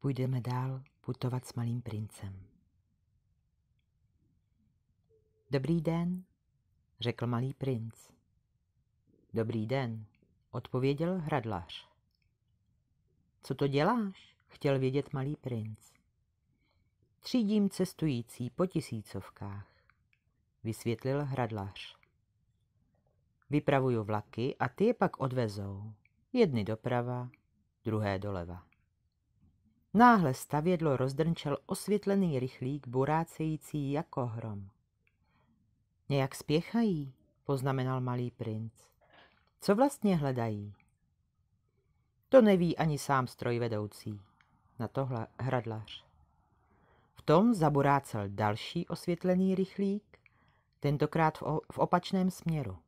půjdeme dál putovat s malým princem. Dobrý den, řekl malý princ. Dobrý den, odpověděl hradlař. Co to děláš? chtěl vědět malý princ. Třídím cestující po tisícovkách, vysvětlil hradlař. Vypravuju vlaky a ty je pak odvezou. Jedny doprava, druhé doleva. Náhle stavědlo rozdrnčel osvětlený rychlík, burácející jako hrom. Nějak spěchají, poznamenal malý princ. Co vlastně hledají? To neví ani sám strojvedoucí, na tohle hradlař. V tom zaburácel další osvětlený rychlík, tentokrát v, v opačném směru.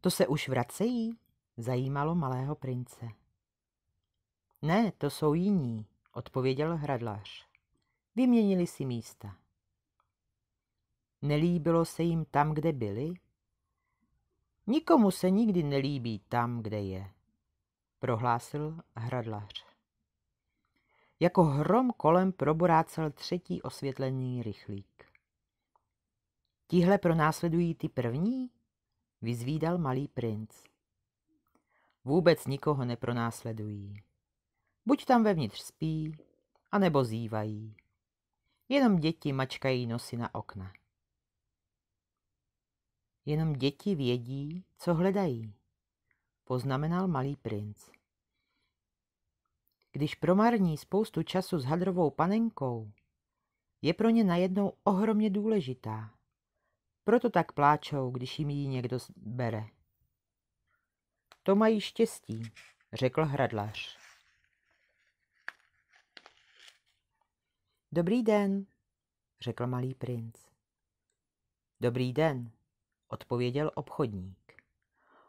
To se už vracejí, zajímalo malého prince. Ne, to jsou jiní, odpověděl hradlař. Vyměnili si místa. Nelíbilo se jim tam, kde byli? Nikomu se nikdy nelíbí tam, kde je, prohlásil hradlař. Jako hrom kolem proborácel třetí osvětlený rychlík. Tihle pronásledují ty první? Vyzvídal malý princ. Vůbec nikoho nepronásledují. Buď tam vevnitř spí, anebo zývají. Jenom děti mačkají nosy na okna. Jenom děti vědí, co hledají, poznamenal malý princ. Když promarní spoustu času s hadrovou panenkou, je pro ně najednou ohromně důležitá. Proto tak pláčou, když jim ji někdo bere. To mají štěstí, řekl hradlař. Dobrý den, řekl malý princ. Dobrý den, odpověděl obchodník.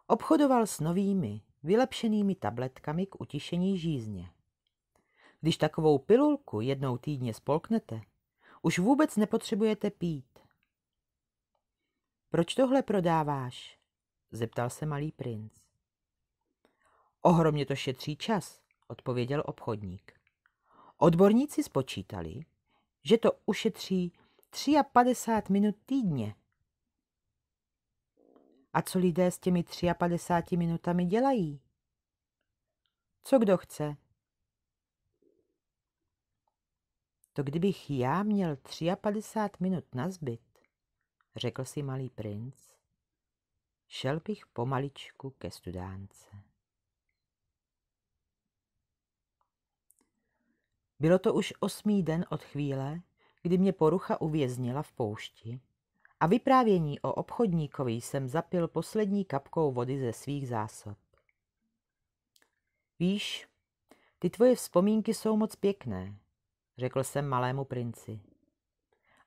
Obchodoval s novými, vylepšenými tabletkami k utišení žízně. Když takovou pilulku jednou týdně spolknete, už vůbec nepotřebujete pít. Proč tohle prodáváš? zeptal se malý princ. Ohromně to šetří čas, odpověděl obchodník. Odborníci spočítali, že to ušetří 53 minut týdně. A co lidé s těmi 53 minutami dělají? Co kdo chce? To kdybych já měl 53 minut na zbyt, řekl si malý princ, šel bych pomaličku ke studánce. Bylo to už osmý den od chvíle, kdy mě porucha uvěznila v poušti a vyprávění o obchodníkovi jsem zapil poslední kapkou vody ze svých zásob. Víš, ty tvoje vzpomínky jsou moc pěkné, řekl jsem malému princi.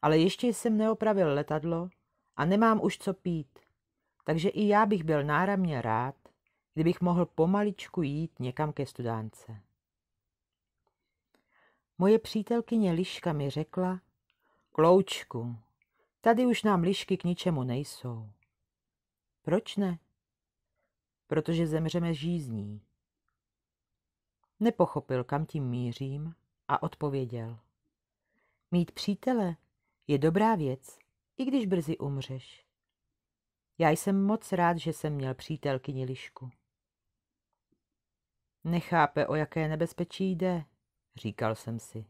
Ale ještě jsem neopravil letadlo a nemám už co pít, takže i já bych byl náramně rád, kdybych mohl pomaličku jít někam ke studánce. Moje přítelkyně Liška mi řekla, Kloučku, tady už nám lišky k ničemu nejsou. Proč ne? Protože zemřeme žízní. Nepochopil, kam tím mířím a odpověděl. Mít přítele je dobrá věc, i když brzy umřeš. Já jsem moc rád, že jsem měl přítelkyni Lišku. Nechápe, o jaké nebezpečí jde, říkal jsem si.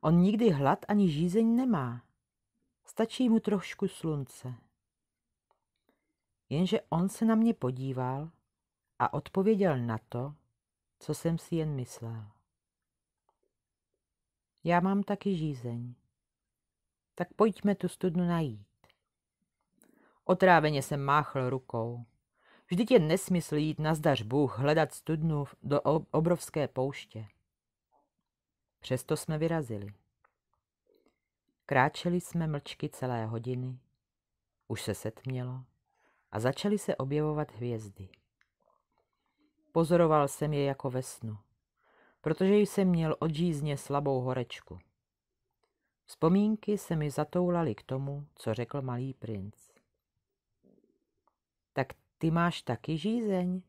On nikdy hlad ani žízeň nemá. Stačí mu trošku slunce. Jenže on se na mě podíval a odpověděl na to, co jsem si jen myslel. Já mám taky žízeň. Tak pojďme tu studnu najít. Otráveně jsem máchl rukou. Vždyť je nesmysl jít na zdař Bůh hledat studnu do obrovské pouště. Přesto jsme vyrazili. Kráčeli jsme mlčky celé hodiny, už se setmělo a začaly se objevovat hvězdy. Pozoroval jsem je jako ve snu, protože jsem měl od žízně slabou horečku. Vzpomínky se mi zatoulaly k tomu, co řekl malý princ. Tak ty máš taky žízeň?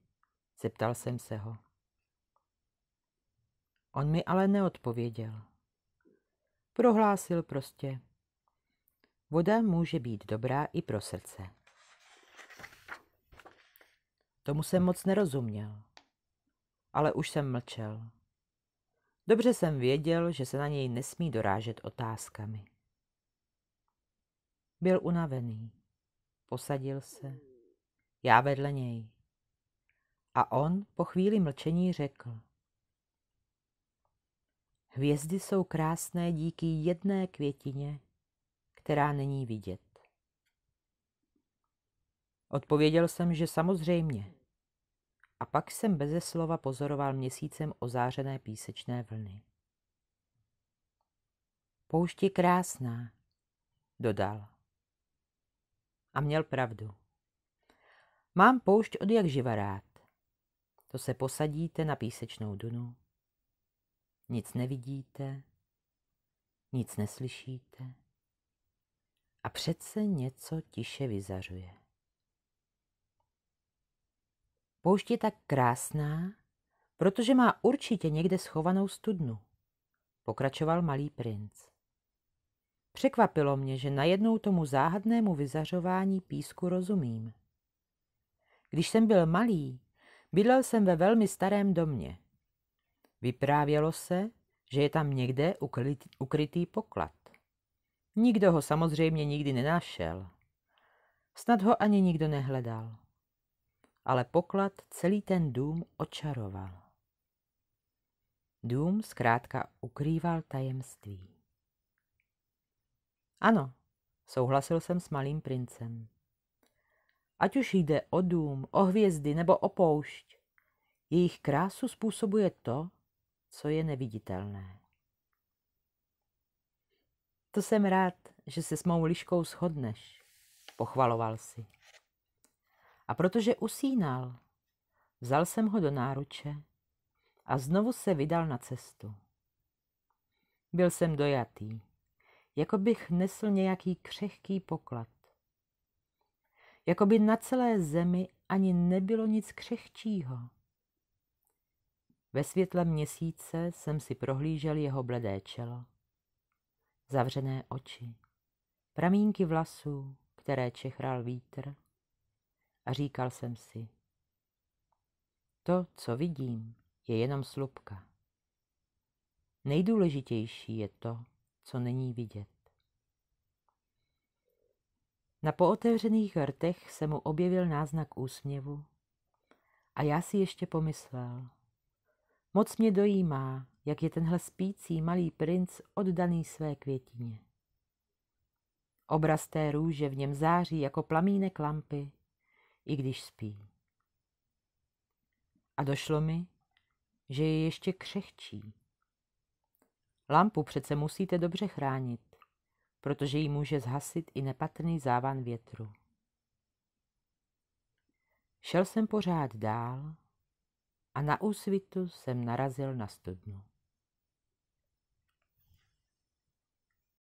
Zeptal jsem se ho. On mi ale neodpověděl. Prohlásil prostě. Voda může být dobrá i pro srdce. Tomu jsem moc nerozuměl, ale už jsem mlčel. Dobře jsem věděl, že se na něj nesmí dorážet otázkami. Byl unavený. Posadil se. Já vedle něj. A on po chvíli mlčení řekl. Hvězdy jsou krásné díky jedné květině, která není vidět. Odpověděl jsem, že samozřejmě. A pak jsem beze slova pozoroval měsícem ozářené písečné vlny. Poušť je krásná, dodal. A měl pravdu. Mám poušť od jak živa rád. To se posadíte na písečnou dunu nic nevidíte, nic neslyšíte a přece něco tiše vyzařuje. Poušť je tak krásná, protože má určitě někde schovanou studnu, pokračoval malý princ. Překvapilo mě, že najednou tomu záhadnému vyzařování písku rozumím. Když jsem byl malý, bydlel jsem ve velmi starém domě. Vyprávělo se, že je tam někde ukrytý poklad. Nikdo ho samozřejmě nikdy nenašel. Snad ho ani nikdo nehledal. Ale poklad celý ten dům očaroval. Dům zkrátka ukrýval tajemství. Ano, souhlasil jsem s malým princem. Ať už jde o dům, o hvězdy nebo o poušť, jejich krásu způsobuje to, co je neviditelné. To jsem rád, že se s mou liškou shodneš, pochvaloval si. A protože usínal, vzal jsem ho do náruče a znovu se vydal na cestu. Byl jsem dojatý, jako bych nesl nějaký křehký poklad. Jako by na celé zemi ani nebylo nic křehčího. Ve světle měsíce jsem si prohlížel jeho bledé čelo, zavřené oči, pramínky vlasů, které čehral vítr a říkal jsem si, to, co vidím, je jenom slupka. Nejdůležitější je to, co není vidět. Na pootevřených rtech se mu objevil náznak úsměvu a já si ještě pomyslel, Moc mě dojímá, jak je tenhle spící malý princ oddaný své květině. Obraz té růže v něm září jako plamínek lampy, i když spí. A došlo mi, že je ještě křehčí. Lampu přece musíte dobře chránit, protože ji může zhasit i nepatrný závan větru. Šel jsem pořád dál, a na úsvitu jsem narazil na studnu.